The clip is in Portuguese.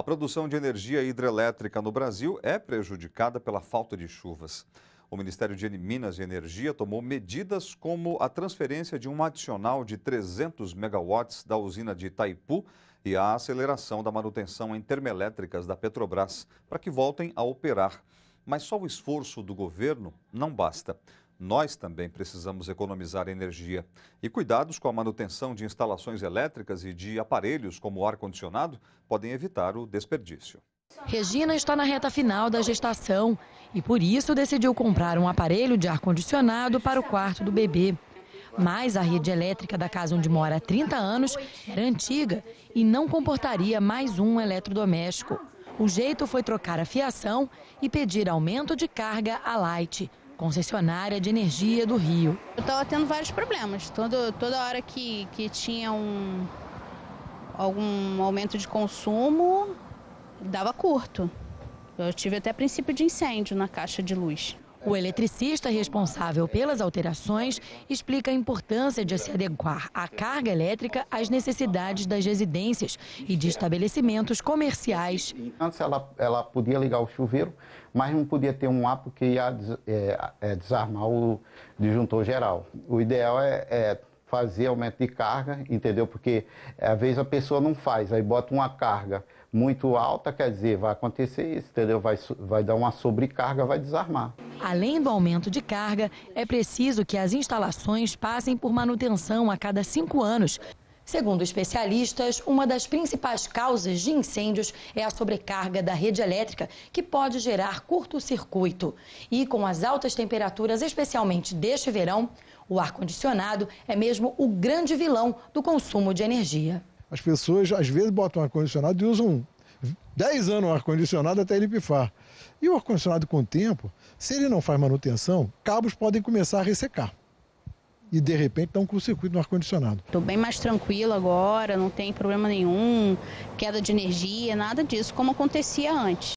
A produção de energia hidrelétrica no Brasil é prejudicada pela falta de chuvas. O Ministério de Minas e Energia tomou medidas como a transferência de um adicional de 300 megawatts da usina de Itaipu e a aceleração da manutenção em termoelétricas da Petrobras para que voltem a operar. Mas só o esforço do governo não basta. Nós também precisamos economizar energia. E cuidados com a manutenção de instalações elétricas e de aparelhos como o ar-condicionado podem evitar o desperdício. Regina está na reta final da gestação e por isso decidiu comprar um aparelho de ar-condicionado para o quarto do bebê. Mas a rede elétrica da casa onde mora há 30 anos era antiga e não comportaria mais um eletrodoméstico. O jeito foi trocar a fiação e pedir aumento de carga à Light, concessionária de energia do Rio. Eu estava tendo vários problemas. Todo, toda hora que, que tinha um, algum aumento de consumo, dava curto. Eu tive até princípio de incêndio na caixa de luz. O eletricista responsável pelas alterações explica a importância de se adequar a carga elétrica às necessidades das residências e de estabelecimentos comerciais. Antes ela, ela podia ligar o chuveiro, mas não podia ter um ar porque ia é, é, desarmar o disjuntor geral. O ideal é, é fazer aumento de carga, entendeu? Porque é, às vezes a pessoa não faz, aí bota uma carga muito alta, quer dizer, vai acontecer isso, entendeu? Vai, vai dar uma sobrecarga, vai desarmar. Além do aumento de carga, é preciso que as instalações passem por manutenção a cada cinco anos. Segundo especialistas, uma das principais causas de incêndios é a sobrecarga da rede elétrica, que pode gerar curto-circuito. E com as altas temperaturas, especialmente deste verão, o ar-condicionado é mesmo o grande vilão do consumo de energia. As pessoas às vezes botam ar-condicionado e usam 10 anos o ar-condicionado até ele pifar. E o ar-condicionado, com o tempo, se ele não faz manutenção, cabos podem começar a ressecar. E de repente estão com o circuito no ar-condicionado. Estou bem mais tranquila agora, não tem problema nenhum, queda de energia, nada disso, como acontecia antes.